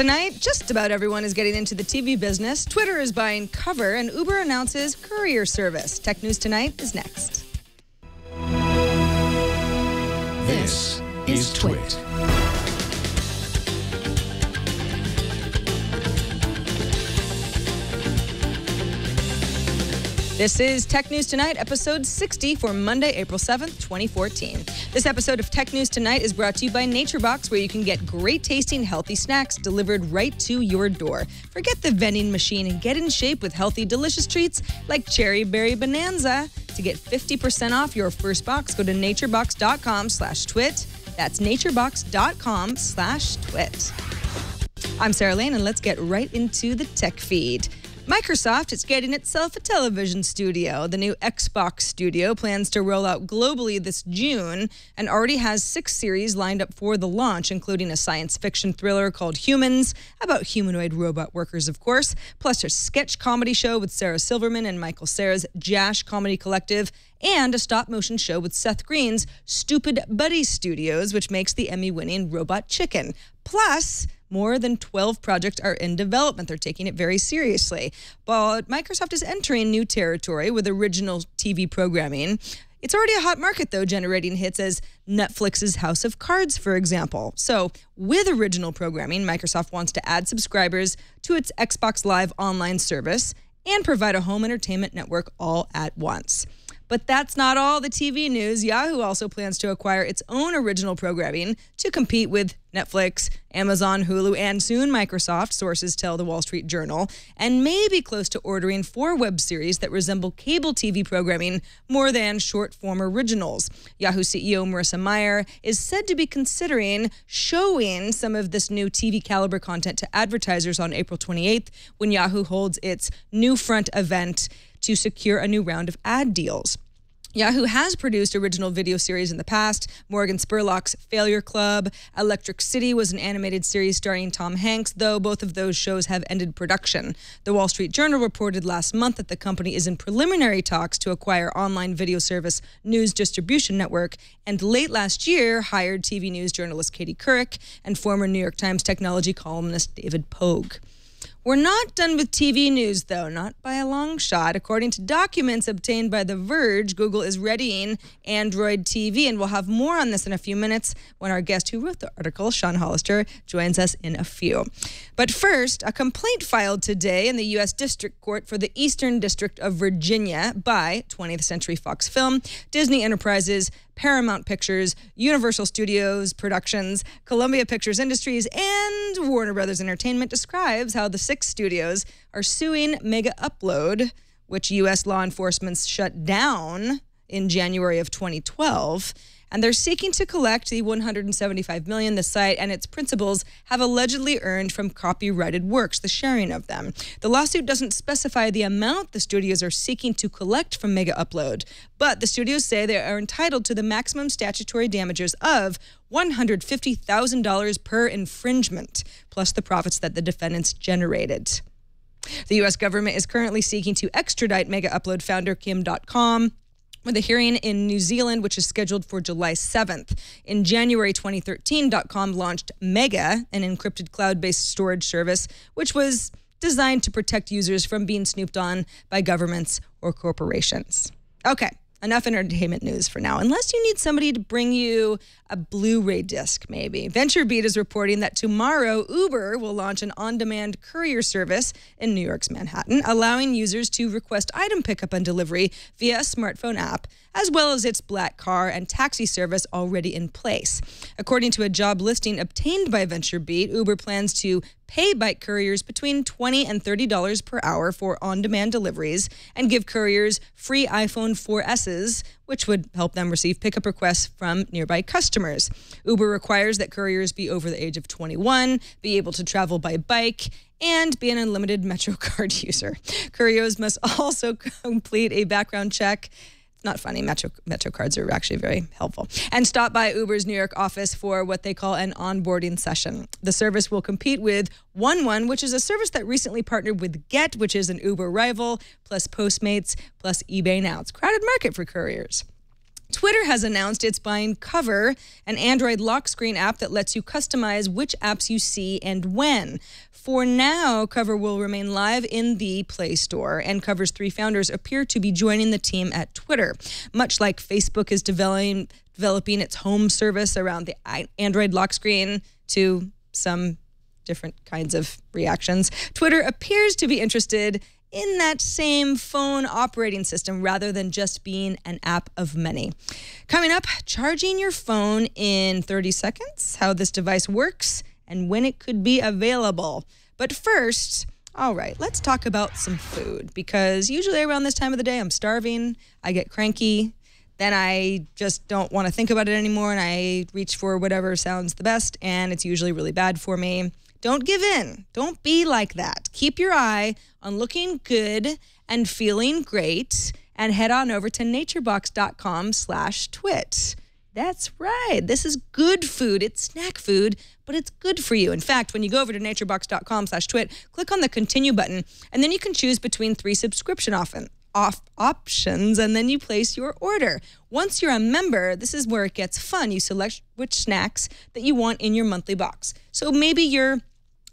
Tonight, just about everyone is getting into the TV business. Twitter is buying cover, and Uber announces courier service. Tech News Tonight is next. This is Twit. This is Tech News Tonight, episode 60 for Monday, April 7th, 2014. This episode of Tech News Tonight is brought to you by NatureBox, where you can get great tasting, healthy snacks delivered right to your door. Forget the vending machine and get in shape with healthy, delicious treats like Cherry Berry Bonanza. To get 50% off your first box, go to naturebox.com slash twit. That's naturebox.com slash twit. I'm Sarah Lane, and let's get right into the tech feed. Microsoft is getting itself a television studio. The new Xbox Studio plans to roll out globally this June and already has six series lined up for the launch, including a science fiction thriller called Humans, about humanoid robot workers, of course, plus a sketch comedy show with Sarah Silverman and Michael Sarah's Jash Comedy Collective, and a stop motion show with Seth Green's Stupid Buddy Studios, which makes the Emmy winning Robot Chicken. Plus, more than 12 projects are in development. They're taking it very seriously. But Microsoft is entering new territory with original TV programming. It's already a hot market, though, generating hits as Netflix's House of Cards, for example. So, with original programming, Microsoft wants to add subscribers to its Xbox Live online service and provide a home entertainment network all at once. But that's not all the TV news. Yahoo also plans to acquire its own original programming to compete with Netflix, Amazon, Hulu, and soon Microsoft, sources tell the Wall Street Journal, and may be close to ordering four web series that resemble cable TV programming more than short form originals. Yahoo CEO Marissa Meyer is said to be considering showing some of this new TV caliber content to advertisers on April 28th when Yahoo holds its New Front event to secure a new round of ad deals. Yahoo has produced original video series in the past. Morgan Spurlock's Failure Club, Electric City was an animated series starring Tom Hanks, though both of those shows have ended production. The Wall Street Journal reported last month that the company is in preliminary talks to acquire online video service News Distribution Network, and late last year hired TV news journalist Katie Couric and former New York Times technology columnist David Pogue. We're not done with TV news, though, not by a long shot. According to documents obtained by The Verge, Google is readying Android TV, and we'll have more on this in a few minutes when our guest who wrote the article, Sean Hollister, joins us in a few. But first, a complaint filed today in the U.S. District Court for the Eastern District of Virginia by 20th Century Fox Film, Disney Enterprises, Paramount Pictures, Universal Studios Productions, Columbia Pictures Industries, and Warner Brothers Entertainment describes how the six studios are suing Mega Upload, which U.S. law enforcement shut down in January of 2012 and they're seeking to collect the 175 million the site and its principals have allegedly earned from copyrighted works, the sharing of them. The lawsuit doesn't specify the amount the studios are seeking to collect from Mega Upload, but the studios say they are entitled to the maximum statutory damages of $150,000 per infringement, plus the profits that the defendants generated. The U.S. government is currently seeking to extradite Mega Upload founder Kim.com with a hearing in New Zealand, which is scheduled for July 7th. In January 2013, .com launched Mega, an encrypted cloud-based storage service, which was designed to protect users from being snooped on by governments or corporations. Okay, enough entertainment news for now, unless you need somebody to bring you a Blu ray disc, maybe. VentureBeat is reporting that tomorrow Uber will launch an on demand courier service in New York's Manhattan, allowing users to request item pickup and delivery via a smartphone app, as well as its black car and taxi service already in place. According to a job listing obtained by VentureBeat, Uber plans to pay bike couriers between $20 and $30 per hour for on demand deliveries and give couriers free iPhone 4Ss, which would help them receive pickup requests from nearby customers. Uber requires that couriers be over the age of 21, be able to travel by bike, and be an unlimited MetroCard user. Couriers must also complete a background check not funny. Metro Metro cards are actually very helpful. And stop by Uber's New York office for what they call an onboarding session. The service will compete with One One, which is a service that recently partnered with Get, which is an Uber rival, plus Postmates, plus eBay. Now it's crowded market for couriers. Twitter has announced it's buying Cover, an Android lock screen app that lets you customize which apps you see and when. For now, Cover will remain live in the Play Store, and Cover's three founders appear to be joining the team at Twitter. Much like Facebook is developing, developing its home service around the Android lock screen to some different kinds of reactions, Twitter appears to be interested in that same phone operating system rather than just being an app of many. Coming up, charging your phone in 30 seconds, how this device works, and when it could be available. But first, all right, let's talk about some food because usually around this time of the day, I'm starving, I get cranky, then I just don't want to think about it anymore and I reach for whatever sounds the best, and it's usually really bad for me. Don't give in. Don't be like that. Keep your eye on looking good and feeling great and head on over to naturebox.com slash twit. That's right. This is good food. It's snack food, but it's good for you. In fact, when you go over to naturebox.com slash twit, click on the continue button, and then you can choose between three subscription often off options and then you place your order. Once you're a member, this is where it gets fun. You select which snacks that you want in your monthly box. So maybe you're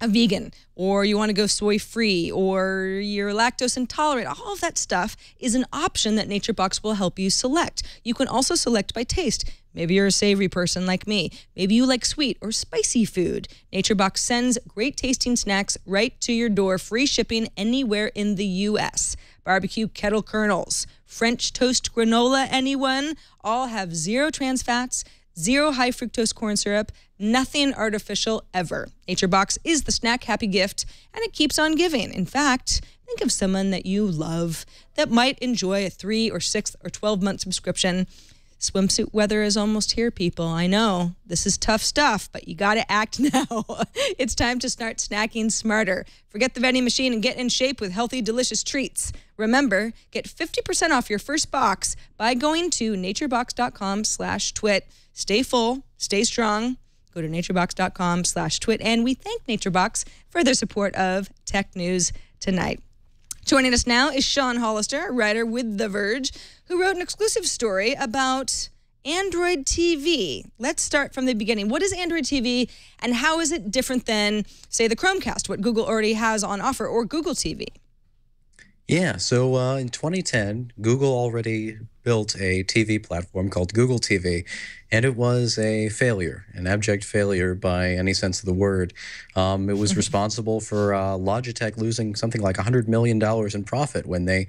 a vegan or you want to go soy free or you're lactose intolerant, all of that stuff is an option that NatureBox will help you select. You can also select by taste. Maybe you're a savory person like me. Maybe you like sweet or spicy food. NatureBox sends great tasting snacks right to your door, free shipping anywhere in the US. Barbecue kettle kernels, French toast granola, anyone, all have zero trans fats zero high fructose corn syrup, nothing artificial ever. Nature Box is the snack happy gift and it keeps on giving. In fact, think of someone that you love that might enjoy a three or six or 12 month subscription. Swimsuit weather is almost here, people. I know this is tough stuff, but you got to act now. it's time to start snacking smarter. Forget the vending machine and get in shape with healthy, delicious treats. Remember, get 50% off your first box by going to naturebox.com/twit stay full, stay strong. Go to naturebox.com slash twit. And we thank NatureBox for their support of Tech News Tonight. Joining us now is Sean Hollister, writer with The Verge, who wrote an exclusive story about Android TV. Let's start from the beginning. What is Android TV and how is it different than, say, the Chromecast, what Google already has on offer, or Google TV? Yeah. So uh, in 2010, Google already built a TV platform called Google TV, and it was a failure, an abject failure by any sense of the word. Um, it was responsible for uh, Logitech losing something like $100 million in profit when they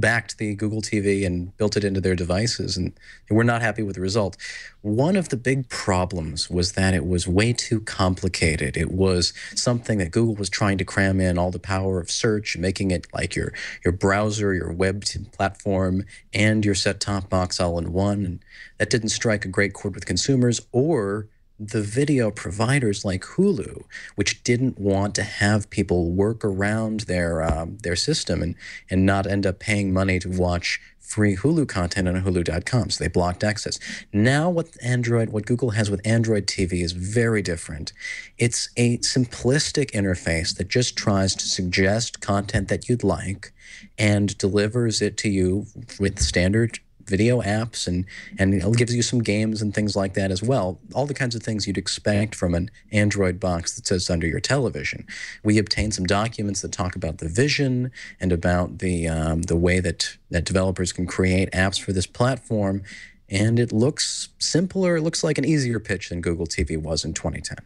backed the Google TV and built it into their devices, and they were not happy with the result. One of the big problems was that it was way too complicated. It was something that Google was trying to cram in all the power of search, making it like your your browser, your web platform, and your set-top box all in one. And that didn't strike a great chord with consumers or the video providers like Hulu, which didn't want to have people work around their um, their system and and not end up paying money to watch free Hulu content on Hulu.com. So they blocked access. Now, what Android, what Google has with Android TV is very different. It's a simplistic interface that just tries to suggest content that you'd like and delivers it to you with standard video apps and and it gives you some games and things like that as well. All the kinds of things you'd expect from an Android box that sits under your television. We obtained some documents that talk about the vision and about the um, the way that that developers can create apps for this platform and it looks simpler. It looks like an easier pitch than Google TV was in 2010.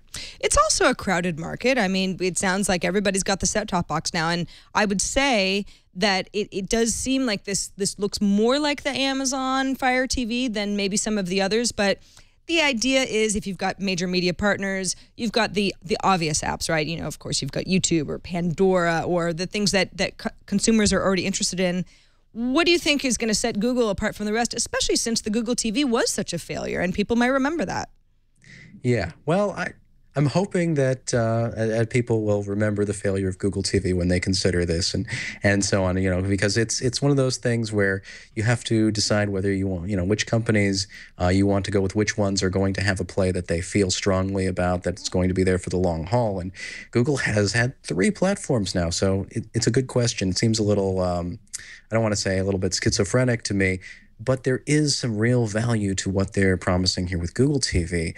It's also a crowded market. I mean, it sounds like everybody's got the set top box now. And I would say that it, it does seem like this this looks more like the Amazon Fire TV than maybe some of the others, but the idea is if you've got major media partners, you've got the the obvious apps, right? You know, of course, you've got YouTube or Pandora or the things that that co consumers are already interested in. What do you think is going to set Google apart from the rest, especially since the Google TV was such a failure and people might remember that? Yeah. Well, I I'm hoping that uh, people will remember the failure of Google TV when they consider this and and so on. You know, because it's it's one of those things where you have to decide whether you want you know which companies uh, you want to go with, which ones are going to have a play that they feel strongly about that's going to be there for the long haul. And Google has had three platforms now, so it, it's a good question. It seems a little um, I don't want to say a little bit schizophrenic to me. But there is some real value to what they're promising here with Google TV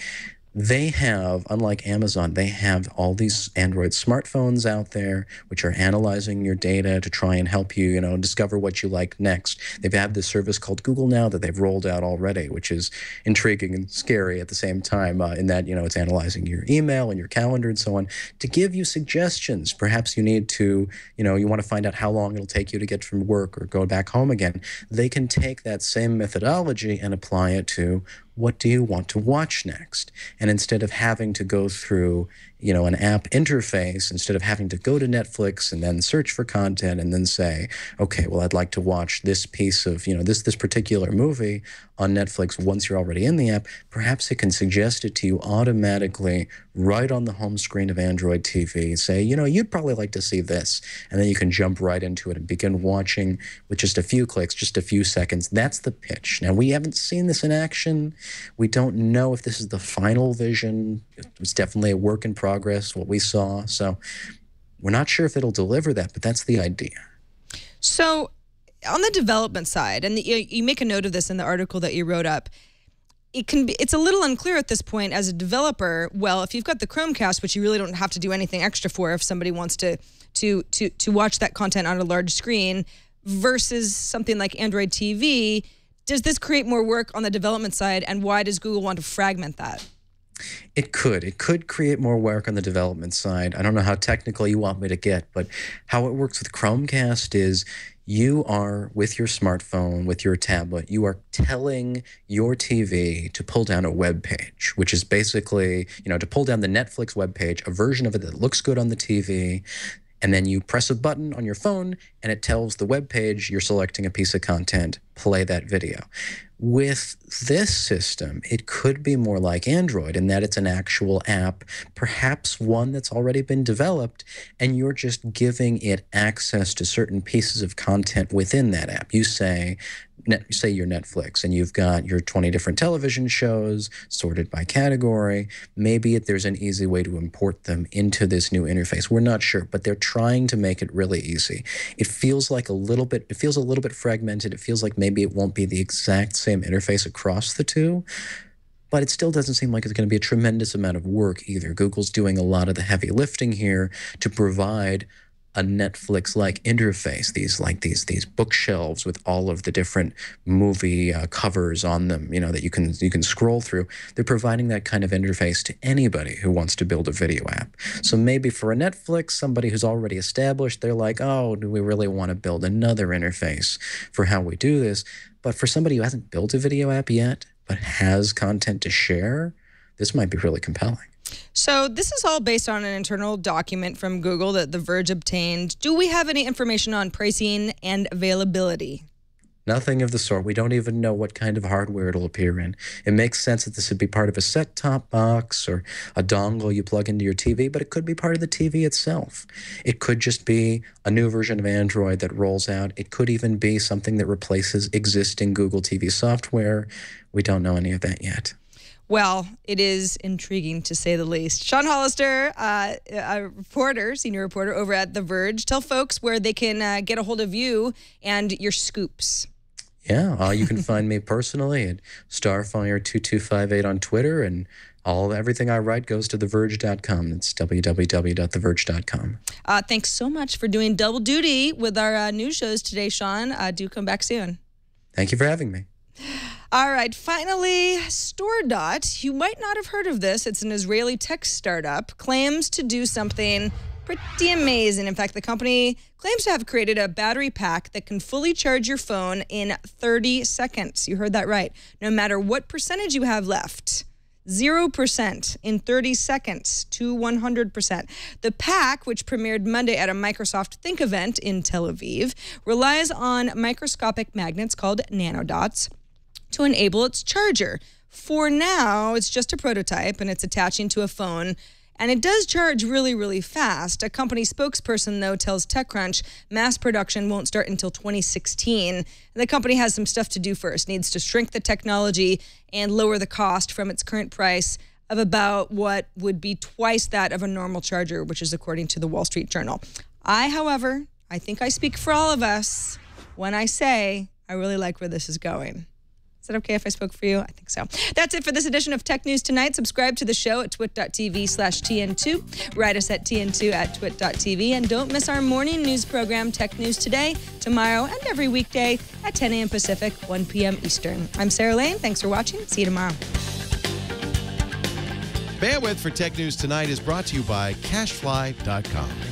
they have, unlike Amazon, they have all these Android smartphones out there which are analyzing your data to try and help you, you know, discover what you like next. They've had this service called Google Now that they've rolled out already, which is intriguing and scary at the same time. Uh, in that, you know, it's analyzing your email and your calendar and so on to give you suggestions. Perhaps you need to, you know, you want to find out how long it'll take you to get from work or go back home again. They can take that same methodology and apply it to what do you want to watch next? And instead of having to go through you know, an app interface instead of having to go to Netflix and then search for content and then say, okay, well, I'd like to watch this piece of, you know, this this particular movie on Netflix once you're already in the app, perhaps it can suggest it to you automatically right on the home screen of Android TV. Say, you know, you'd probably like to see this. And then you can jump right into it and begin watching with just a few clicks, just a few seconds. That's the pitch. Now, we haven't seen this in action. We don't know if this is the final vision it was definitely a work in progress, what we saw. So we're not sure if it'll deliver that, but that's the idea. So, on the development side, and the, you make a note of this in the article that you wrote up it can be it's a little unclear at this point as a developer well if you've got the chromecast which you really don't have to do anything extra for if somebody wants to to to to watch that content on a large screen versus something like android tv does this create more work on the development side and why does google want to fragment that it could. It could create more work on the development side. I don't know how technical you want me to get, but how it works with Chromecast is you are with your smartphone, with your tablet, you are telling your TV to pull down a web page, which is basically, you know, to pull down the Netflix web page, a version of it that looks good on the TV. And then you press a button on your phone and it tells the web page you're selecting a piece of content, play that video. With this system, it could be more like Android in that it's an actual app, perhaps one that's already been developed, and you're just giving it access to certain pieces of content within that app. You say, Net, say you're Netflix and you've got your 20 different television shows sorted by category, maybe there's an easy way to import them into this new interface. We're not sure, but they're trying to make it really easy. It feels like a little bit, it feels a little bit fragmented. It feels like maybe it won't be the exact same same interface across the two but it still doesn't seem like it's going to be a tremendous amount of work either. Google's doing a lot of the heavy lifting here to provide a Netflix like interface these like these these bookshelves with all of the different movie uh, covers on them you know that you can you can scroll through they're providing that kind of interface to anybody who wants to build a video app so maybe for a Netflix somebody who's already established they're like oh do we really want to build another interface for how we do this but for somebody who hasn't built a video app yet but has content to share this might be really compelling so this is all based on an internal document from Google that The Verge obtained. Do we have any information on pricing and availability? Nothing of the sort. We don't even know what kind of hardware it'll appear in. It makes sense that this would be part of a set top box or a dongle you plug into your TV, but it could be part of the TV itself. It could just be a new version of Android that rolls out. It could even be something that replaces existing Google TV software. We don't know any of that yet. Well, it is intriguing to say the least. Sean Hollister, uh, a reporter, senior reporter over at The Verge, tell folks where they can uh, get a hold of you and your scoops. Yeah, uh, you can find me personally at starfire2258 on Twitter, and all everything I write goes to theverge.com. It's www.theverge.com. Uh, thanks so much for doing double duty with our uh, shows today, Sean. Uh, do come back soon. Thank you for having me. All right, finally, StoreDot, you might not have heard of this. It's an Israeli tech startup, claims to do something pretty amazing. In fact, the company claims to have created a battery pack that can fully charge your phone in 30 seconds. You heard that right. No matter what percentage you have left. 0% in 30 seconds to 100%. The pack, which premiered Monday at a Microsoft Think event in Tel Aviv, relies on microscopic magnets called nanodots to enable its charger. For now, it's just a prototype and it's attaching to a phone. And it does charge really, really fast. A company spokesperson, though, tells TechCrunch mass production won't start until 2016. The company has some stuff to do first, needs to shrink the technology and lower the cost from its current price of about what would be twice that of a normal charger, which is according to the Wall Street Journal. I, however, I think I speak for all of us when I say I really like where this is going. Is that okay if I spoke for you? I think so. That's it for this edition of Tech News Tonight. Subscribe to the show at twit.tv slash TN2. Write us at TN2 at twit.tv. And don't miss our morning news program, Tech News Today, tomorrow, and every weekday at 10 a.m. Pacific, 1 p.m. Eastern. I'm Sarah Lane. Thanks for watching. See you tomorrow. Bandwidth for Tech News Tonight is brought to you by CashFly.com.